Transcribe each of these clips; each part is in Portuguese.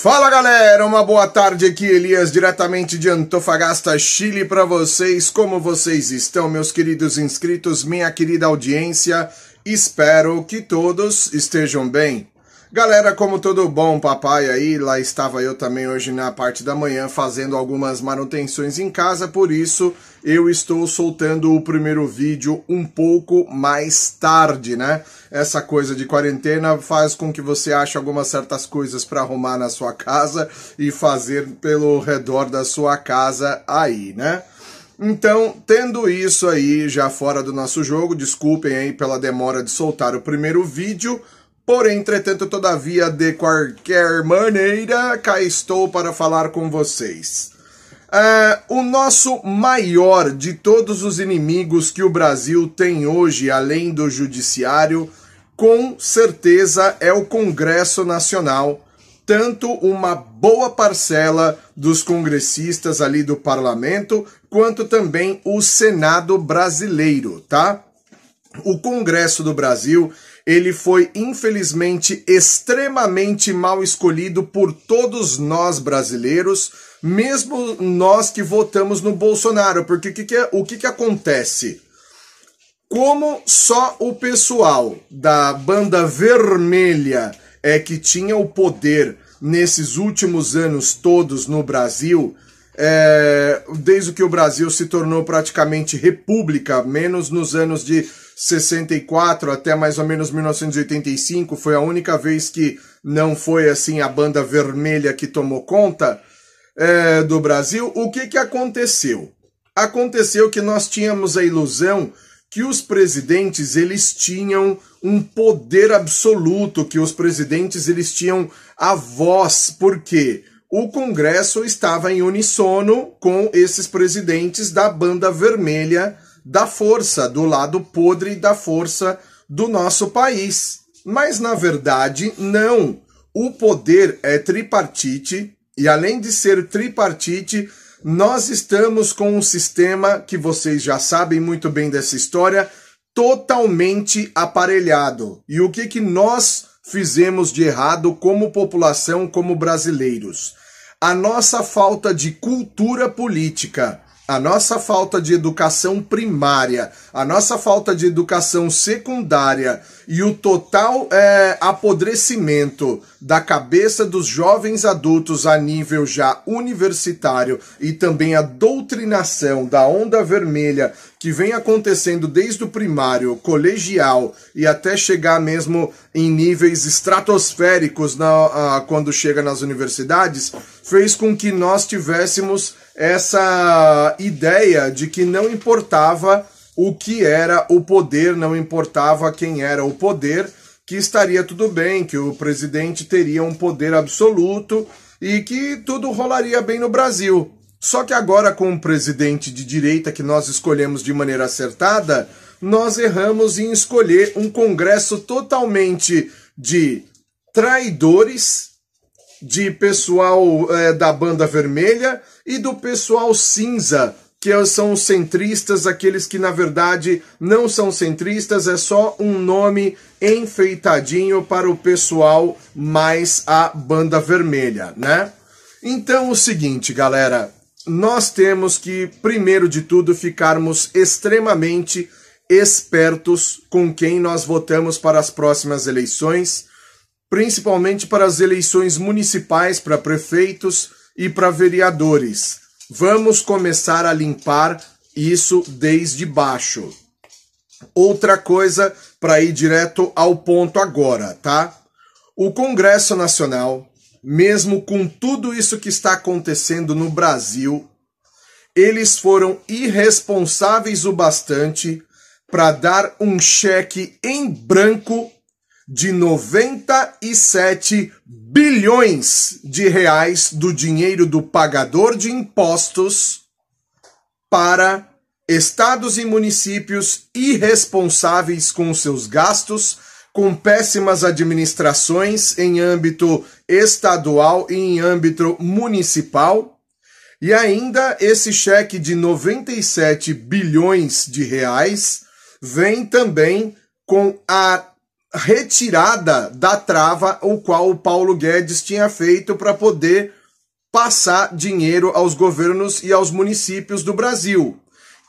Fala galera, uma boa tarde aqui, Elias, diretamente de Antofagasta, Chile, para vocês. Como vocês estão, meus queridos inscritos, minha querida audiência? Espero que todos estejam bem. Galera, como todo bom papai aí, lá estava eu também hoje na parte da manhã fazendo algumas manutenções em casa, por isso eu estou soltando o primeiro vídeo um pouco mais tarde, né? Essa coisa de quarentena faz com que você ache algumas certas coisas para arrumar na sua casa e fazer pelo redor da sua casa aí, né? Então, tendo isso aí já fora do nosso jogo, desculpem aí pela demora de soltar o primeiro vídeo, Porém, entretanto, todavia, de qualquer maneira, cá estou para falar com vocês. É, o nosso maior de todos os inimigos que o Brasil tem hoje, além do Judiciário, com certeza é o Congresso Nacional. Tanto uma boa parcela dos congressistas ali do parlamento, quanto também o Senado brasileiro, tá? o Congresso do Brasil ele foi infelizmente extremamente mal escolhido por todos nós brasileiros, mesmo nós que votamos no Bolsonaro, porque que que é, o que, que acontece? Como só o pessoal da banda vermelha é que tinha o poder nesses últimos anos todos no Brasil, é, desde que o Brasil se tornou praticamente república, menos nos anos de 64 até mais ou menos 1985, foi a única vez que não foi assim a banda vermelha que tomou conta é, do Brasil. O que, que aconteceu? Aconteceu que nós tínhamos a ilusão que os presidentes eles tinham um poder absoluto, que os presidentes eles tinham a voz, por quê? Porque o Congresso estava em uníssono com esses presidentes da banda vermelha da força, do lado podre da força do nosso país. Mas na verdade, não. O poder é tripartite e além de ser tripartite, nós estamos com um sistema que vocês já sabem muito bem dessa história, totalmente aparelhado. E o que que nós fizemos de errado como população, como brasileiros. A nossa falta de cultura política a nossa falta de educação primária, a nossa falta de educação secundária e o total é, apodrecimento da cabeça dos jovens adultos a nível já universitário e também a doutrinação da onda vermelha que vem acontecendo desde o primário, colegial e até chegar mesmo em níveis estratosféricos na, a, quando chega nas universidades fez com que nós tivéssemos essa ideia de que não importava o que era o poder, não importava quem era o poder, que estaria tudo bem, que o presidente teria um poder absoluto e que tudo rolaria bem no Brasil. Só que agora, com um presidente de direita que nós escolhemos de maneira acertada, nós erramos em escolher um Congresso totalmente de traidores de pessoal é, da banda vermelha e do pessoal cinza, que são os centristas, aqueles que na verdade não são centristas, é só um nome enfeitadinho para o pessoal mais a banda vermelha, né? Então, o seguinte, galera, nós temos que, primeiro de tudo, ficarmos extremamente espertos com quem nós votamos para as próximas eleições principalmente para as eleições municipais, para prefeitos e para vereadores. Vamos começar a limpar isso desde baixo. Outra coisa para ir direto ao ponto agora, tá? O Congresso Nacional, mesmo com tudo isso que está acontecendo no Brasil, eles foram irresponsáveis o bastante para dar um cheque em branco de 97 bilhões de reais do dinheiro do pagador de impostos para estados e municípios irresponsáveis com seus gastos, com péssimas administrações em âmbito estadual e em âmbito municipal. E ainda esse cheque de 97 bilhões de reais vem também com a retirada da trava o qual o Paulo Guedes tinha feito para poder passar dinheiro aos governos e aos municípios do Brasil,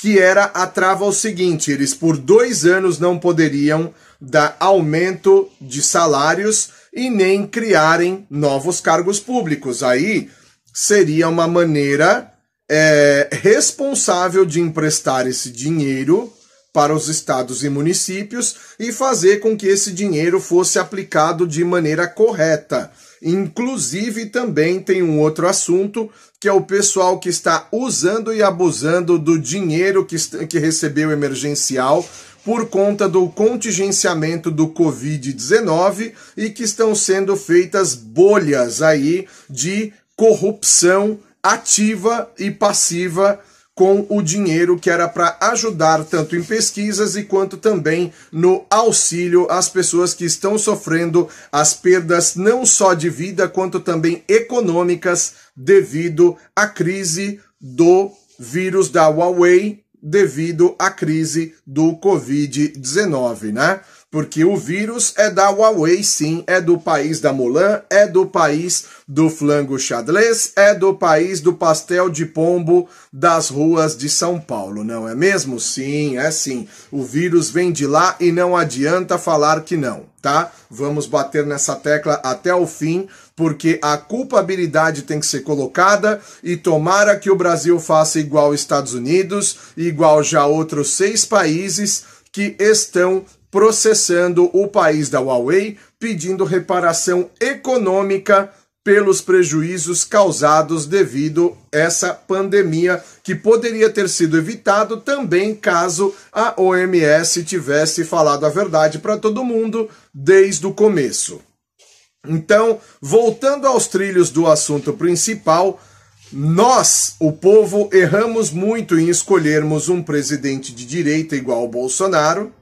que era a trava o seguinte: eles por dois anos não poderiam dar aumento de salários e nem criarem novos cargos públicos. Aí seria uma maneira é, responsável de emprestar esse dinheiro para os estados e municípios e fazer com que esse dinheiro fosse aplicado de maneira correta. Inclusive, também tem um outro assunto que é o pessoal que está usando e abusando do dinheiro que, que recebeu emergencial por conta do contingenciamento do Covid-19 e que estão sendo feitas bolhas aí de corrupção ativa e passiva com o dinheiro que era para ajudar tanto em pesquisas e quanto também no auxílio às pessoas que estão sofrendo as perdas não só de vida quanto também econômicas devido à crise do vírus da Huawei, devido à crise do COVID-19, né? porque o vírus é da Huawei, sim, é do país da Mulan, é do país do flango xadrez, é do país do pastel de pombo das ruas de São Paulo, não é mesmo? Sim, é sim. O vírus vem de lá e não adianta falar que não, tá? Vamos bater nessa tecla até o fim, porque a culpabilidade tem que ser colocada e tomara que o Brasil faça igual Estados Unidos, igual já outros seis países que estão processando o país da Huawei, pedindo reparação econômica pelos prejuízos causados devido a essa pandemia, que poderia ter sido evitado também caso a OMS tivesse falado a verdade para todo mundo desde o começo. Então, voltando aos trilhos do assunto principal, nós, o povo, erramos muito em escolhermos um presidente de direita igual ao Bolsonaro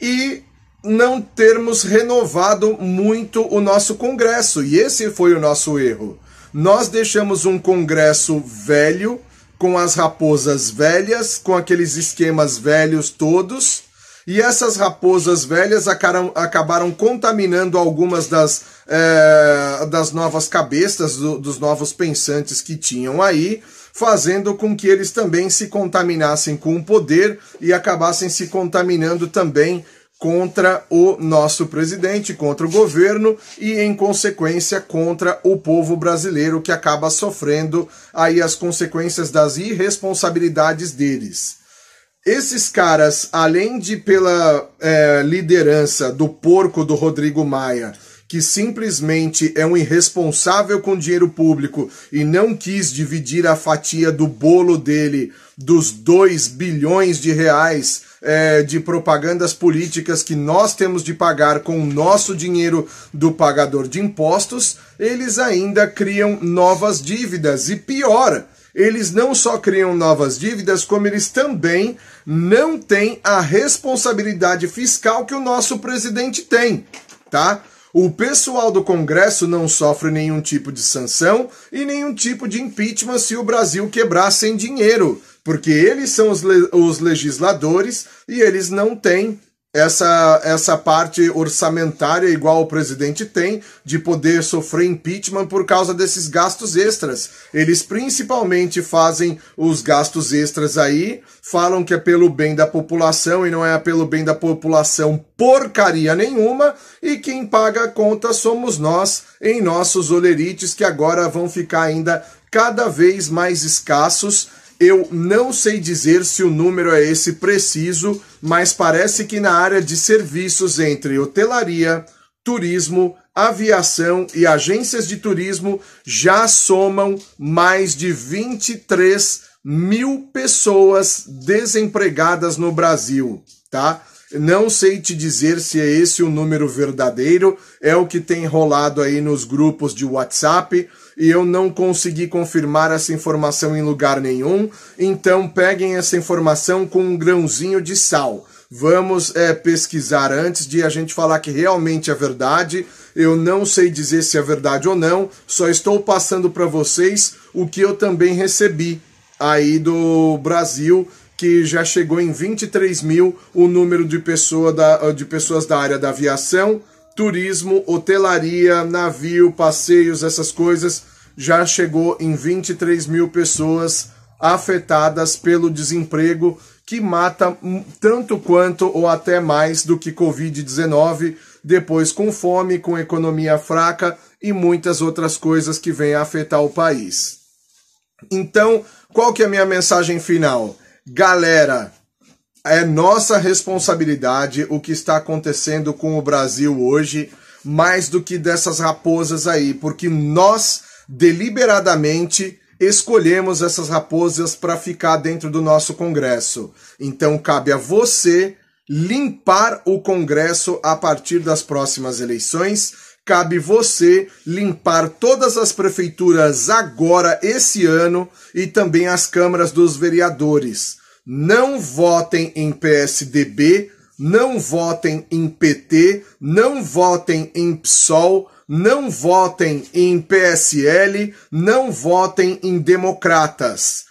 e não termos renovado muito o nosso Congresso. E esse foi o nosso erro. Nós deixamos um Congresso velho, com as raposas velhas, com aqueles esquemas velhos todos. E essas raposas velhas acaram, acabaram contaminando algumas das, é, das novas cabeças, do, dos novos pensantes que tinham aí fazendo com que eles também se contaminassem com o poder e acabassem se contaminando também contra o nosso presidente, contra o governo e, em consequência, contra o povo brasileiro que acaba sofrendo aí as consequências das irresponsabilidades deles. Esses caras, além de pela é, liderança do porco do Rodrigo Maia, que simplesmente é um irresponsável com dinheiro público e não quis dividir a fatia do bolo dele dos 2 bilhões de reais é, de propagandas políticas que nós temos de pagar com o nosso dinheiro do pagador de impostos, eles ainda criam novas dívidas e pior eles não só criam novas dívidas, como eles também não têm a responsabilidade fiscal que o nosso presidente tem, tá? O pessoal do Congresso não sofre nenhum tipo de sanção e nenhum tipo de impeachment se o Brasil quebrar sem dinheiro, porque eles são os, le os legisladores e eles não têm essa, essa parte orçamentária, igual o presidente tem, de poder sofrer impeachment por causa desses gastos extras. Eles principalmente fazem os gastos extras aí, falam que é pelo bem da população e não é pelo bem da população porcaria nenhuma, e quem paga a conta somos nós, em nossos olerites, que agora vão ficar ainda cada vez mais escassos eu não sei dizer se o número é esse preciso, mas parece que na área de serviços entre hotelaria, turismo, aviação e agências de turismo já somam mais de 23 mil pessoas desempregadas no Brasil, tá? Não sei te dizer se é esse o número verdadeiro, é o que tem rolado aí nos grupos de WhatsApp e eu não consegui confirmar essa informação em lugar nenhum, então peguem essa informação com um grãozinho de sal. Vamos é, pesquisar antes de a gente falar que realmente é verdade. Eu não sei dizer se é verdade ou não, só estou passando para vocês o que eu também recebi aí do Brasil que já chegou em 23 mil o número de, pessoa da, ah, de pessoas da área da aviação, turismo, hotelaria, navio, passeios, essas coisas, já chegou em 23 mil pessoas afetadas pelo desemprego que mata tanto quanto ou até mais do que Covid-19, depois com fome, com economia fraca e muitas outras coisas que vêm afetar o país. Então, qual que é a minha mensagem final? Galera, é nossa responsabilidade o que está acontecendo com o Brasil hoje, mais do que dessas raposas aí, porque nós deliberadamente escolhemos essas raposas para ficar dentro do nosso Congresso. Então cabe a você limpar o Congresso a partir das próximas eleições cabe você limpar todas as prefeituras agora, esse ano, e também as câmaras dos vereadores. Não votem em PSDB, não votem em PT, não votem em PSOL, não votem em PSL, não votem em Democratas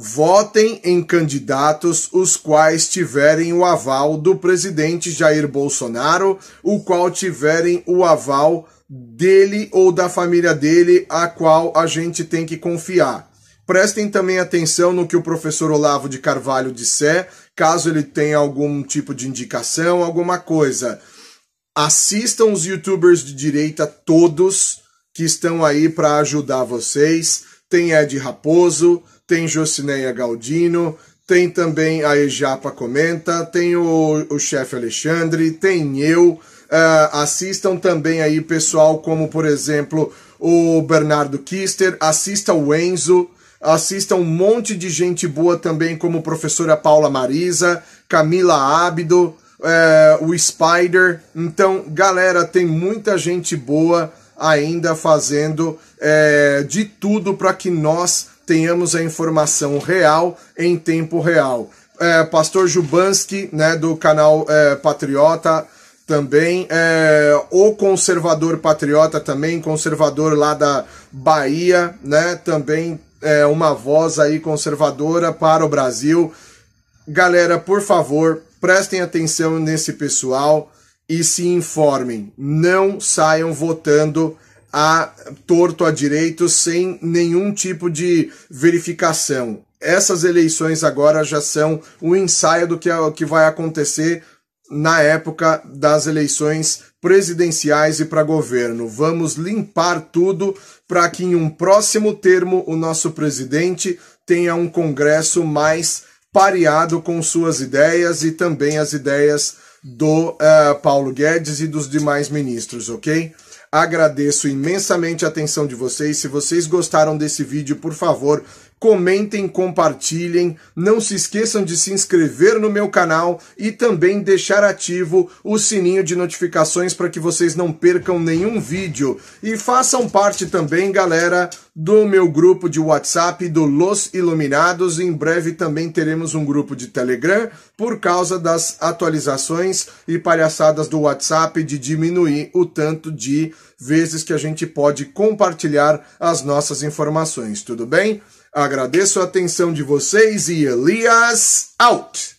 votem em candidatos os quais tiverem o aval do presidente Jair Bolsonaro, o qual tiverem o aval dele ou da família dele, a qual a gente tem que confiar. Prestem também atenção no que o professor Olavo de Carvalho disser, caso ele tenha algum tipo de indicação, alguma coisa. Assistam os youtubers de direita todos que estão aí para ajudar vocês. Tem Ed Raposo, tem Jocineia Galdino, tem também a Ejapa Comenta, tem o, o chefe Alexandre, tem eu. Uh, assistam também aí pessoal como, por exemplo, o Bernardo Kister, assista o Enzo, assista um monte de gente boa também como professora Paula Marisa, Camila Ábido, uh, o Spider. Então, galera, tem muita gente boa ainda fazendo é, de tudo para que nós tenhamos a informação real em tempo real. É, Pastor Jubanski, né, do canal é, Patriota, também, é, o conservador patriota também, conservador lá da Bahia, né, também é, uma voz aí conservadora para o Brasil. Galera, por favor, prestem atenção nesse pessoal e se informem. Não saiam votando a torto a direito sem nenhum tipo de verificação. Essas eleições agora já são o um ensaio do que, é, que vai acontecer na época das eleições presidenciais e para governo. Vamos limpar tudo para que em um próximo termo o nosso presidente tenha um congresso mais pareado com suas ideias e também as ideias do uh, Paulo Guedes e dos demais ministros, ok? Agradeço imensamente a atenção de vocês. Se vocês gostaram desse vídeo, por favor, Comentem, compartilhem, não se esqueçam de se inscrever no meu canal e também deixar ativo o sininho de notificações para que vocês não percam nenhum vídeo. E façam parte também, galera, do meu grupo de WhatsApp do Los Iluminados. Em breve também teremos um grupo de Telegram por causa das atualizações e palhaçadas do WhatsApp de diminuir o tanto de vezes que a gente pode compartilhar as nossas informações, tudo bem? Agradeço a atenção de vocês e Elias out!